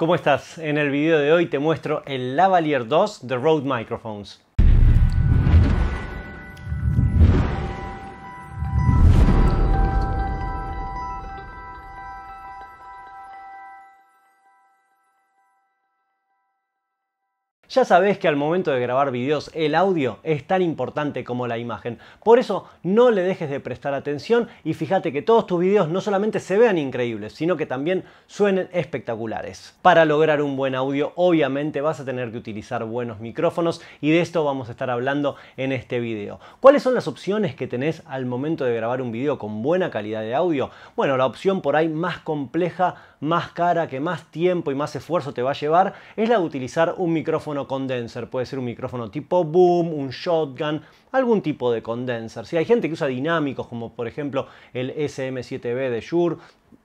¿Cómo estás? En el video de hoy te muestro el Lavalier 2 de Rode Microphones. Ya sabes que al momento de grabar videos el audio es tan importante como la imagen. Por eso no le dejes de prestar atención y fíjate que todos tus videos no solamente se vean increíbles, sino que también suenen espectaculares. Para lograr un buen audio obviamente vas a tener que utilizar buenos micrófonos y de esto vamos a estar hablando en este video. ¿Cuáles son las opciones que tenés al momento de grabar un video con buena calidad de audio? Bueno, la opción por ahí más compleja, más cara, que más tiempo y más esfuerzo te va a llevar es la de utilizar un micrófono condenser, puede ser un micrófono tipo boom, un shotgun, algún tipo de condenser. Si hay gente que usa dinámicos, como por ejemplo el SM7B de Shure,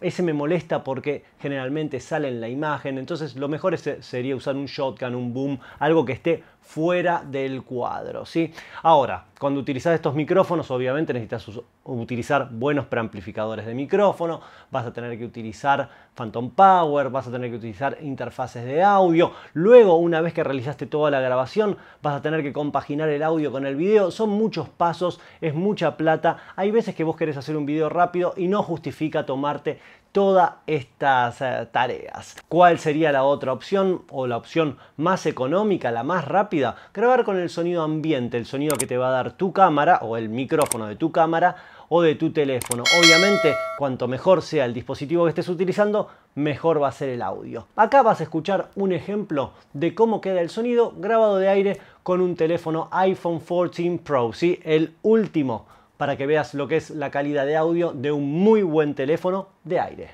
ese me molesta porque generalmente sale en la imagen, entonces lo mejor eh, sería usar un shotgun, un boom, algo que esté fuera del cuadro, ¿sí? Ahora, cuando utilizas estos micrófonos, obviamente necesitas utilizar buenos preamplificadores de micrófono, vas a tener que utilizar Phantom Power, vas a tener que utilizar interfaces de audio, luego una vez que realizaste toda la grabación, vas a tener que compaginar el audio con el video, son muchos pasos, es mucha plata, hay veces que vos querés hacer un video rápido y no justifica tomarte todas estas eh, tareas. ¿Cuál sería la otra opción o la opción más económica, la más rápida? Grabar con el sonido ambiente, el sonido que te va a dar tu cámara o el micrófono de tu cámara o de tu teléfono. Obviamente, cuanto mejor sea el dispositivo que estés utilizando, mejor va a ser el audio. Acá vas a escuchar un ejemplo de cómo queda el sonido grabado de aire con un teléfono iPhone 14 Pro, ¿sí? el último para que veas lo que es la calidad de audio de un muy buen teléfono de aire.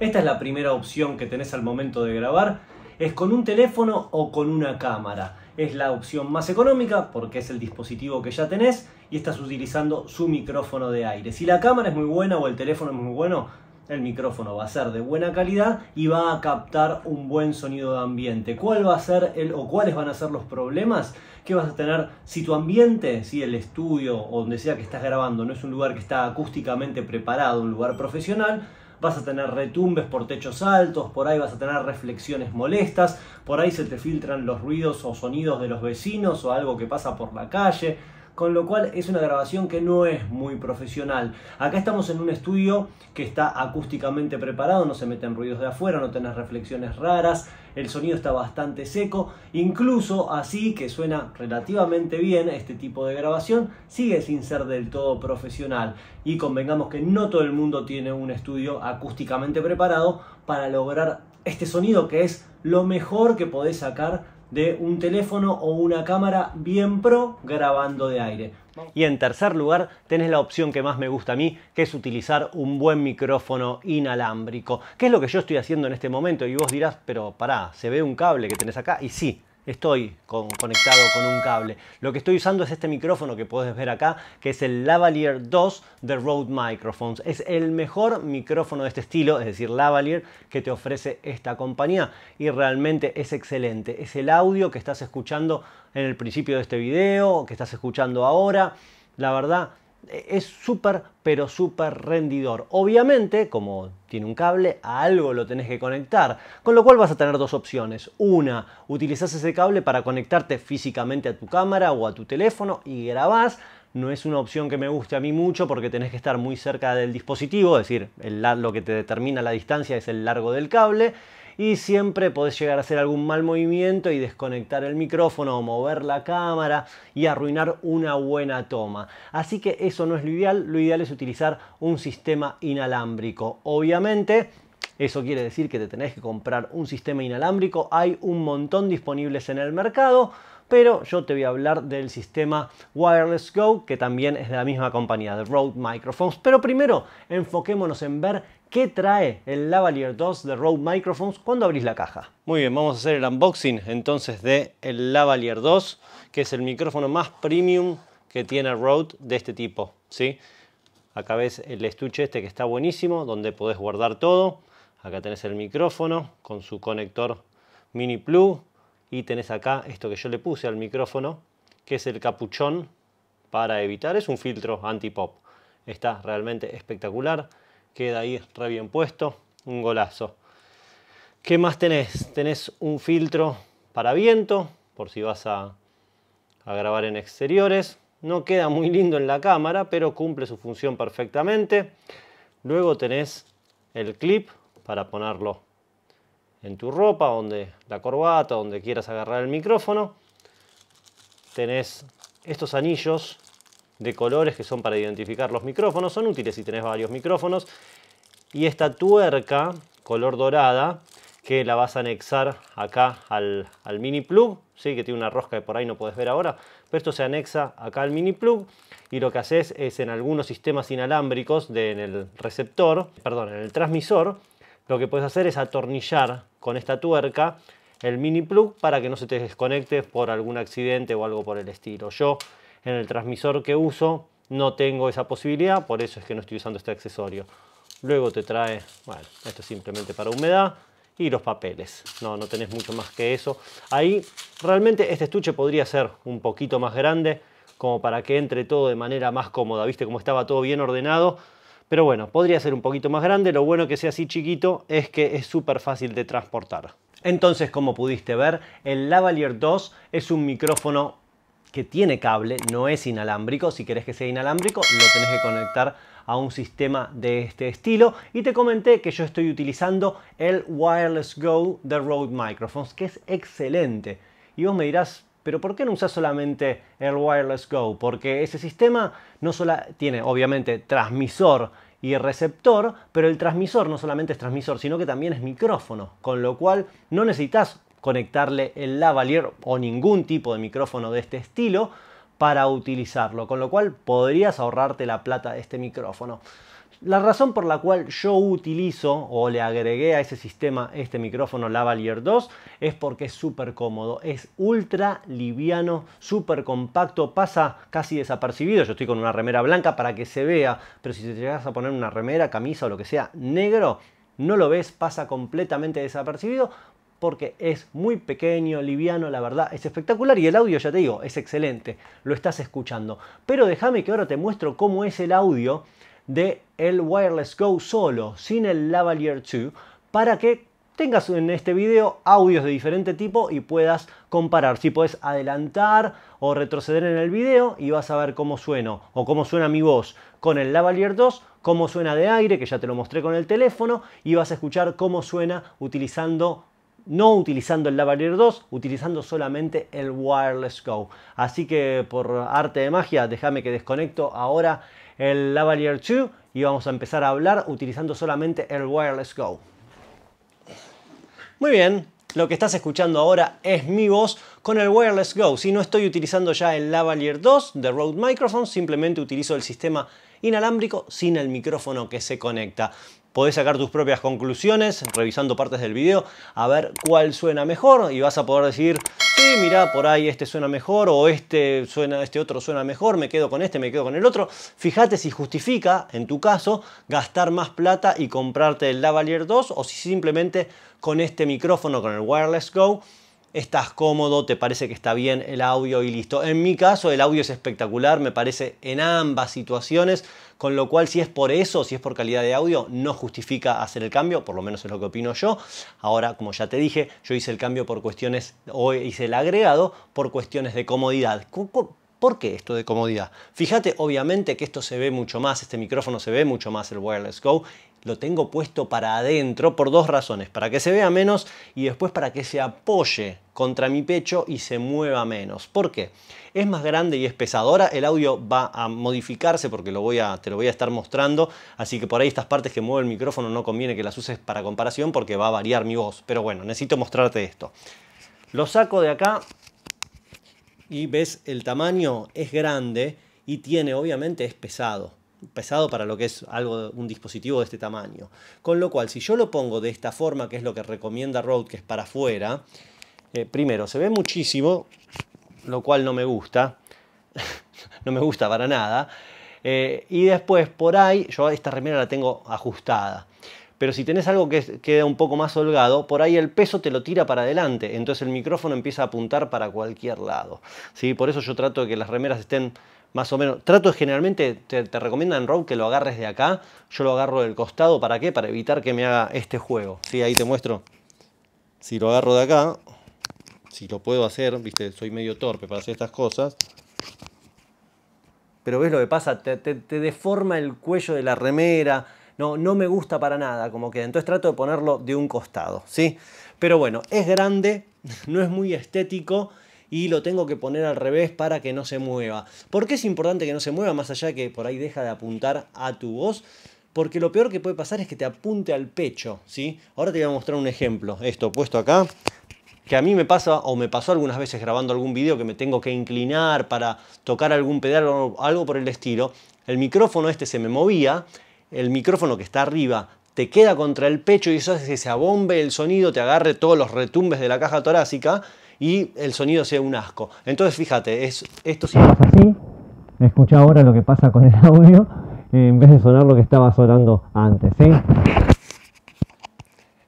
Esta es la primera opción que tenés al momento de grabar, es con un teléfono o con una cámara. Es la opción más económica porque es el dispositivo que ya tenés y estás utilizando su micrófono de aire. Si la cámara es muy buena o el teléfono es muy bueno, el micrófono va a ser de buena calidad y va a captar un buen sonido de ambiente. ¿Cuál va a ser el o cuáles van a ser los problemas que vas a tener si tu ambiente, si el estudio o donde sea que estás grabando no es un lugar que está acústicamente preparado, un lugar profesional? Vas a tener retumbes por techos altos, por ahí vas a tener reflexiones molestas, por ahí se te filtran los ruidos o sonidos de los vecinos o algo que pasa por la calle con lo cual es una grabación que no es muy profesional. Acá estamos en un estudio que está acústicamente preparado, no se meten ruidos de afuera, no tenés reflexiones raras, el sonido está bastante seco, incluso así que suena relativamente bien este tipo de grabación, sigue sin ser del todo profesional y convengamos que no todo el mundo tiene un estudio acústicamente preparado para lograr este sonido que es lo mejor que podés sacar de un teléfono o una cámara bien pro grabando de aire. Y en tercer lugar, tenés la opción que más me gusta a mí, que es utilizar un buen micrófono inalámbrico, que es lo que yo estoy haciendo en este momento y vos dirás, pero pará, se ve un cable que tenés acá y sí, estoy conectado con un cable. Lo que estoy usando es este micrófono que puedes ver acá, que es el Lavalier 2 de Rode Microphones. Es el mejor micrófono de este estilo, es decir, Lavalier, que te ofrece esta compañía. Y realmente es excelente. Es el audio que estás escuchando en el principio de este video, que estás escuchando ahora. La verdad, es súper, pero súper rendidor. Obviamente, como tiene un cable, a algo lo tenés que conectar. Con lo cual vas a tener dos opciones. Una, utilizás ese cable para conectarte físicamente a tu cámara o a tu teléfono y grabás. No es una opción que me guste a mí mucho porque tenés que estar muy cerca del dispositivo, es decir, lo que te determina la distancia es el largo del cable y siempre podés llegar a hacer algún mal movimiento y desconectar el micrófono o mover la cámara y arruinar una buena toma. Así que eso no es lo ideal, lo ideal es utilizar un sistema inalámbrico. Obviamente, eso quiere decir que te tenés que comprar un sistema inalámbrico, hay un montón disponibles en el mercado pero yo te voy a hablar del sistema Wireless Go, que también es de la misma compañía, de Rode Microphones. Pero primero, enfoquémonos en ver qué trae el Lavalier 2 de Rode Microphones cuando abrís la caja. Muy bien, vamos a hacer el unboxing entonces de el Lavalier 2, que es el micrófono más premium que tiene Rode de este tipo, ¿sí? Acá ves el estuche este que está buenísimo, donde podés guardar todo. Acá tenés el micrófono con su conector mini plug, y tenés acá esto que yo le puse al micrófono, que es el capuchón para evitar, es un filtro anti-pop. Está realmente espectacular, queda ahí re bien puesto, un golazo. ¿Qué más tenés? Tenés un filtro para viento, por si vas a, a grabar en exteriores. No queda muy lindo en la cámara, pero cumple su función perfectamente. Luego tenés el clip para ponerlo en tu ropa, donde la corbata, donde quieras agarrar el micrófono. Tenés estos anillos de colores que son para identificar los micrófonos, son útiles si tenés varios micrófonos. Y esta tuerca color dorada que la vas a anexar acá al, mini plug, ¿sí? que tiene una rosca que por ahí no puedes ver ahora, pero esto se anexa acá al mini plug y lo que haces es en algunos sistemas inalámbricos de, en el receptor, perdón, en el transmisor, lo que puedes hacer es atornillar con esta tuerca el mini plug para que no se te desconecte por algún accidente o algo por el estilo. Yo en el transmisor que uso no tengo esa posibilidad, por eso es que no estoy usando este accesorio. Luego te trae, bueno, esto es simplemente para humedad y los papeles. No, no tenés mucho más que eso. Ahí realmente este estuche podría ser un poquito más grande como para que entre todo de manera más cómoda. ¿Viste cómo estaba todo bien ordenado? Pero bueno, podría ser un poquito más grande, lo bueno que sea así chiquito es que es súper fácil de transportar. Entonces, como pudiste ver, el Lavalier 2 es un micrófono que tiene cable, no es inalámbrico. Si querés que sea inalámbrico, lo tenés que conectar a un sistema de este estilo. Y te comenté que yo estoy utilizando el Wireless Go de Rode Microphones, que es excelente. Y vos me dirás, pero ¿por qué no usas solamente el Wireless Go? Porque ese sistema no solo tiene, obviamente, transmisor y receptor, pero el transmisor no solamente es transmisor, sino que también es micrófono, con lo cual no necesitas conectarle el lavalier o ningún tipo de micrófono de este estilo para utilizarlo, con lo cual podrías ahorrarte la plata de este micrófono. La razón por la cual yo utilizo o le agregué a ese sistema este micrófono Lavalier 2 es porque es súper cómodo, es ultra liviano, súper compacto, pasa casi desapercibido. Yo estoy con una remera blanca para que se vea, pero si te llegas a poner una remera, camisa o lo que sea negro, no lo ves, pasa completamente desapercibido porque es muy pequeño, liviano, la verdad es espectacular y el audio, ya te digo, es excelente, lo estás escuchando. Pero déjame que ahora te muestro cómo es el audio de el Wireless Go solo, sin el Lavalier 2, para que tengas en este video audios de diferente tipo y puedas comparar. Si puedes adelantar o retroceder en el video y vas a ver cómo sueno o cómo suena mi voz con el Lavalier 2, cómo suena de aire, que ya te lo mostré con el teléfono, y vas a escuchar cómo suena utilizando no utilizando el Lavalier 2, utilizando solamente el Wireless Go. Así que por arte de magia, déjame que desconecto ahora el Lavalier 2 y vamos a empezar a hablar utilizando solamente el Wireless Go. Muy bien, lo que estás escuchando ahora es mi voz con el Wireless Go. Si no estoy utilizando ya el Lavalier 2 de Rode Microphone, simplemente utilizo el sistema inalámbrico sin el micrófono que se conecta podés sacar tus propias conclusiones revisando partes del video a ver cuál suena mejor y vas a poder decir, sí, mira por ahí este suena mejor o este, suena, este otro suena mejor, me quedo con este, me quedo con el otro. Fíjate si justifica, en tu caso, gastar más plata y comprarte el Lavalier 2 o si simplemente con este micrófono, con el Wireless Go, estás cómodo, te parece que está bien el audio y listo. En mi caso el audio es espectacular, me parece en ambas situaciones, con lo cual si es por eso, si es por calidad de audio, no justifica hacer el cambio, por lo menos es lo que opino yo. Ahora, como ya te dije, yo hice el cambio por cuestiones, o hice el agregado por cuestiones de comodidad. ¿Por qué esto de comodidad? Fíjate obviamente que esto se ve mucho más, este micrófono se ve mucho más el Wireless Go lo tengo puesto para adentro por dos razones, para que se vea menos y después para que se apoye contra mi pecho y se mueva menos. ¿Por qué? Es más grande y es pesadora, el audio va a modificarse porque lo voy a, te lo voy a estar mostrando, así que por ahí estas partes que mueve el micrófono no conviene que las uses para comparación porque va a variar mi voz. Pero bueno, necesito mostrarte esto. Lo saco de acá y ves el tamaño es grande y tiene, obviamente es pesado pesado para lo que es algo, un dispositivo de este tamaño. Con lo cual, si yo lo pongo de esta forma, que es lo que recomienda Rode, que es para afuera, eh, primero, se ve muchísimo, lo cual no me gusta, no me gusta para nada. Eh, y después, por ahí, yo esta remera la tengo ajustada. Pero si tenés algo que queda un poco más holgado, por ahí el peso te lo tira para adelante. Entonces el micrófono empieza a apuntar para cualquier lado. ¿sí? Por eso yo trato de que las remeras estén más o menos. Trato generalmente, te, recomiendan Rogue que lo agarres de acá. Yo lo agarro del costado, ¿para qué? Para evitar que me haga este juego. Sí, ahí te muestro. Si lo agarro de acá, si lo puedo hacer, viste, soy medio torpe para hacer estas cosas. Pero ves lo que pasa, te, deforma el cuello de la remera. No, no me gusta para nada como que Entonces trato de ponerlo de un costado, ¿sí? Pero bueno, es grande, no es muy estético y lo tengo que poner al revés para que no se mueva. ¿Por qué es importante que no se mueva más allá de que por ahí deja de apuntar a tu voz? Porque lo peor que puede pasar es que te apunte al pecho, ¿sí? Ahora te voy a mostrar un ejemplo. Esto puesto acá, que a mí me pasa o me pasó algunas veces grabando algún video que me tengo que inclinar para tocar algún pedal o algo por el estilo, el micrófono este se me movía, el micrófono que está arriba te queda contra el pecho y eso hace que se abombe el sonido, te agarre todos los retumbes de la caja torácica y el sonido sea un asco. Entonces fíjate, es, esto sí. Así, escucha ahora lo que pasa con el audio en vez de sonar lo que estaba sonando antes.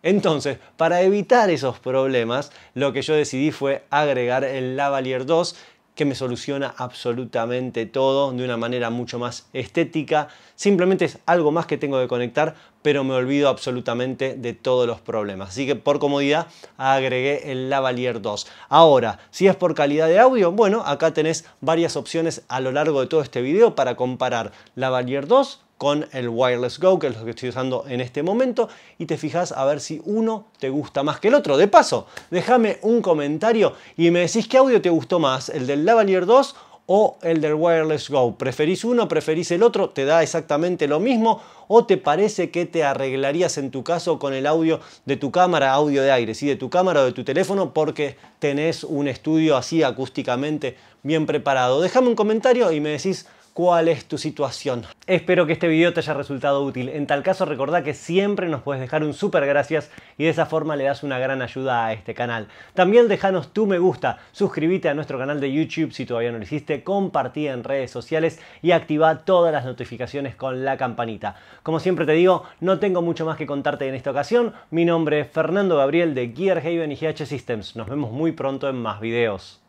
Entonces, para evitar esos problemas, lo que yo decidí fue agregar el Lavalier 2 que me soluciona absolutamente todo de una manera mucho más estética. Simplemente es algo más que tengo que conectar, pero me olvido absolutamente de todos los problemas. Así que por comodidad agregué el Lavalier 2. Ahora, si es por calidad de audio, bueno, acá tenés varias opciones a lo largo de todo este video para comparar Lavalier 2 con el Wireless Go, que es lo que estoy usando en este momento, y te fijas a ver si uno te gusta más que el otro. De paso, déjame un comentario y me decís qué audio te gustó más, el del Lavalier 2 o el del Wireless Go. ¿Preferís uno, preferís el otro? ¿Te da exactamente lo mismo? ¿O te parece que te arreglarías en tu caso con el audio de tu cámara, audio de aire, sí, de tu cámara o de tu teléfono, porque tenés un estudio así acústicamente bien preparado? Déjame un comentario y me decís cuál es tu situación. Espero que este video te haya resultado útil. En tal caso, recordá que siempre nos puedes dejar un super gracias y de esa forma le das una gran ayuda a este canal. También dejanos tu me gusta, suscríbete a nuestro canal de YouTube si todavía no lo hiciste, compartí en redes sociales y activa todas las notificaciones con la campanita. Como siempre te digo, no tengo mucho más que contarte en esta ocasión. Mi nombre es Fernando Gabriel de Gear Haven y GH Systems. Nos vemos muy pronto en más videos.